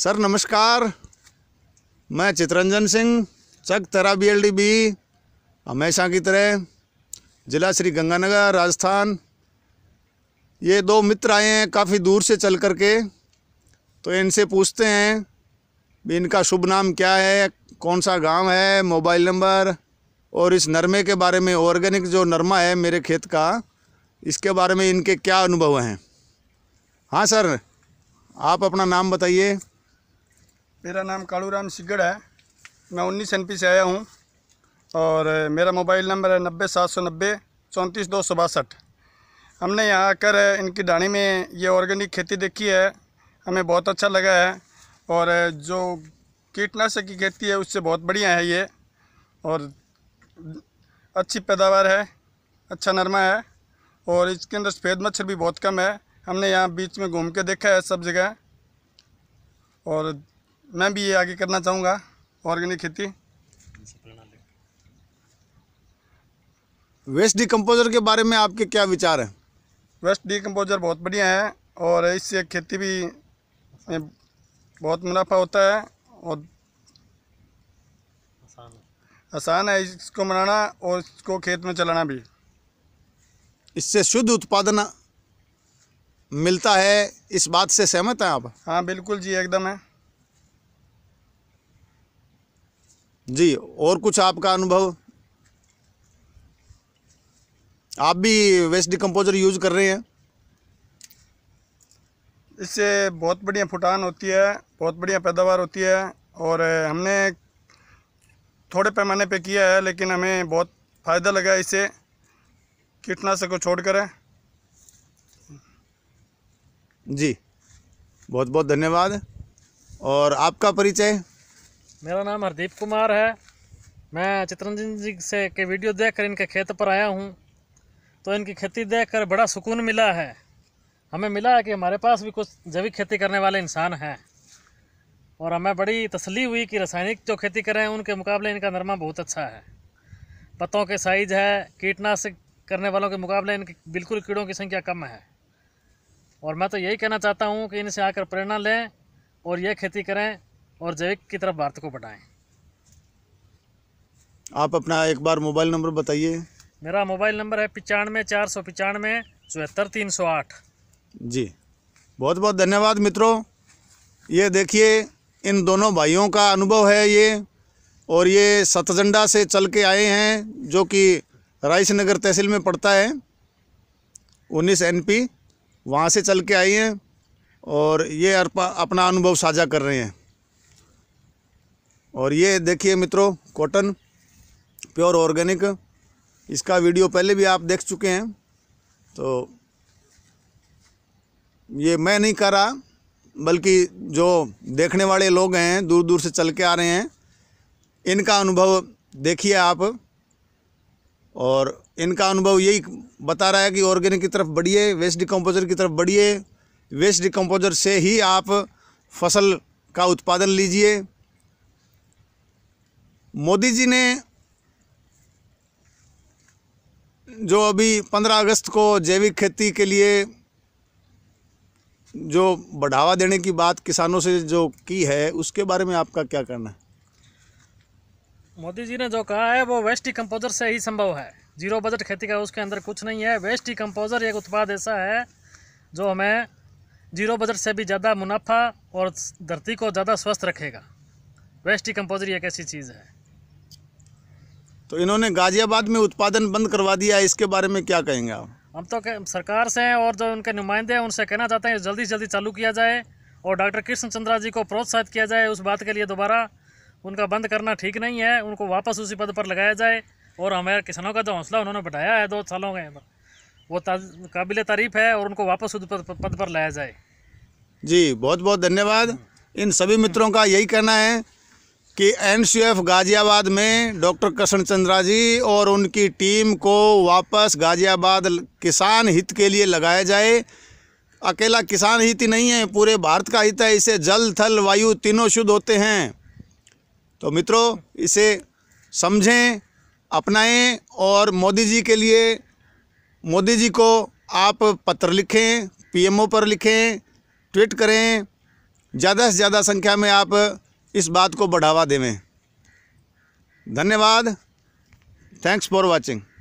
sir नमस्कार मैं चितरंजन सिंह चक तरा बी एल डी बी हमेशा की तरह ज़िला श्री गंगानगर राजस्थान ये दो मित्र आए हैं काफ़ी दूर से चल कर के तो इनसे पूछते हैं भी इनका शुभ नाम क्या है कौन सा गांव है मोबाइल नंबर और इस नरमे के बारे में ऑर्गेनिक जो नरमा है मेरे खेत का इसके बारे में इनके क्या अनुभव हैं हाँ सर आप अपना नाम बताइए मेरा नाम कालूराम सिगड़ है मैं उन्नीस एन से आया हूँ और मेरा मोबाइल नंबर है नब्बे सात सौ नब्बे चौंतीस दो सौ बासठ हमने यहाँ आकर इनकी डाणी में ये ऑर्गेनिक खेती देखी है हमें बहुत अच्छा लगा है और जो कीटनाशक की खेती है उससे बहुत बढ़िया है ये और अच्छी पैदावार है अच्छा नरमा है और इसके अंदर सफ़ेद मच्छर भी बहुत कम है हमने यहाँ बीच में घूम के देखा है सब जगह और मैं भी ये आगे करना चाहूँगा ऑर्गेनिक खेती वेस्ट डिकम्पोजर के बारे में आपके क्या विचार हैं वेस्ट डिकम्पोजर बहुत बढ़िया है और इससे खेती भी बहुत मुनाफा होता है और आसान है इसको बनाना और इसको खेत में चलाना भी इससे शुद्ध उत्पादन मिलता है इस बात से सहमत हैं आप हाँ बिल्कुल जी एकदम है जी और कुछ आपका अनुभव आप भी वेस्ट डिकम्पोजर यूज कर रहे हैं इससे बहुत बढ़िया फुटान होती है बहुत बढ़िया पैदावार होती है और हमने थोड़े पैमाने पे किया है लेकिन हमें बहुत फ़ायदा लगा इसे कीटनाशक को छोड़ कर जी बहुत बहुत धन्यवाद और आपका परिचय मेरा नाम हरदीप कुमार है मैं चित्रंजन जी से के वीडियो देखकर इनके खेत पर आया हूँ तो इनकी खेती देखकर बड़ा सुकून मिला है हमें मिला है कि हमारे पास भी कुछ जैविक खेती करने वाले इंसान हैं और हमें बड़ी तसली हुई कि रासायनिक जो खेती करें उनके मुकाबले इनका नरमा बहुत अच्छा है पत्तों के साइज़ है कीटनाशक करने वालों के मुकाबले इनके बिल्कुल कीड़ों की संख्या कम है और मैं तो यही कहना चाहता हूँ कि इनसे आकर प्रेरणा लें और यह खेती करें और जैविक की तरफ भारत को बढ़ाएं आप अपना एक बार मोबाइल नंबर बताइए मेरा मोबाइल नंबर है पिचानवे चार सौ पिचानवे चौहत्तर तीन सौ आठ जी बहुत बहुत धन्यवाद मित्रों ये देखिए इन दोनों भाइयों का अनुभव है ये और ये सतजंडा से चल के आए हैं जो कि राइस नगर तहसील में पड़ता है उन्नीस एन पी वहाँ से चल के आई हैं और ये अपना अनुभव साझा कर रहे हैं और ये देखिए मित्रों कॉटन प्योर ऑर्गेनिक इसका वीडियो पहले भी आप देख चुके हैं तो ये मैं नहीं कर रहा बल्कि जो देखने वाले लोग हैं दूर दूर से चल के आ रहे हैं इनका अनुभव देखिए आप और इनका अनुभव यही बता रहा है कि ऑर्गेनिक की तरफ बढ़िए वेस्ट डिकम्पोजर की तरफ बढ़िए वेस्ट डिकम्पोजर से ही आप फसल का उत्पादन लीजिए मोदी जी ने जो अभी पंद्रह अगस्त को जैविक खेती के लिए जो बढ़ावा देने की बात किसानों से जो की है उसके बारे में आपका क्या कहना है मोदी जी ने जो कहा है वो वेस्ट कंपोजर से ही संभव है जीरो बजट खेती का उसके अंदर कुछ नहीं है वेस्ट कंपोजर एक उत्पाद ऐसा है जो हमें जीरो बजट से भी ज़्यादा मुनाफा और धरती को ज़्यादा स्वस्थ रखेगा वेस्ट कंपोजर एक ऐसी चीज़ है तो इन्होंने गाजियाबाद में उत्पादन बंद करवा दिया है इसके बारे में क्या कहेंगे आप हम तो सरकार से हैं और जो उनके नुमाइंदे हैं उनसे कहना चाहते हैं जल्दी जल्दी चालू किया जाए और डॉक्टर कृष्ण चंद्रा जी को प्रोत्साहित किया जाए उस बात के लिए दोबारा उनका बंद करना ठीक नहीं है उनको वापस उसी पद पर लगाया जाए और हमारे किसानों का जो हौसला उन्होंने बढ़ाया है दो सालों के वो काबिल तारीफ़ है और उनको वापस उस पद पर लाया जाए जी बहुत बहुत धन्यवाद इन सभी मित्रों का यही कहना है कि एनसीएफ गाज़ियाबाद में डॉक्टर कृष्ण चंद्रा जी और उनकी टीम को वापस गाज़ियाबाद किसान हित के लिए लगाया जाए अकेला किसान हित ही नहीं है पूरे भारत का हित है इसे जल थल वायु तीनों शुद्ध होते हैं तो मित्रों इसे समझें अपनाएं और मोदी जी के लिए मोदी जी को आप पत्र लिखें पीएमओ पर लिखें ट्वीट करें ज़्यादा से ज़्यादा संख्या में आप इस बात को बढ़ावा देवें धन्यवाद थैंक्स फॉर वॉचिंग